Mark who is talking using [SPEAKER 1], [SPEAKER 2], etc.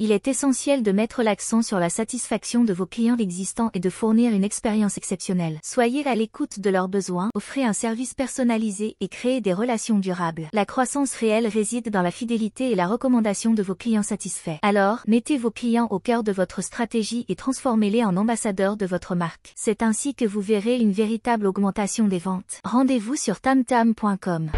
[SPEAKER 1] il est essentiel de mettre l'accent sur la satisfaction de vos clients existants et de fournir une expérience exceptionnelle. Soyez à l'écoute de leurs besoins, offrez un service personnalisé et créez des relations durables. La croissance réelle réside dans la fidélité et la recommandation de vos clients satisfaits. Alors, mettez vos clients au cœur de votre stratégie et transformez-les en ambassadeurs de votre marque. C'est ainsi que vous verrez une véritable augmentation des ventes. Rendez-vous sur tamtam.com.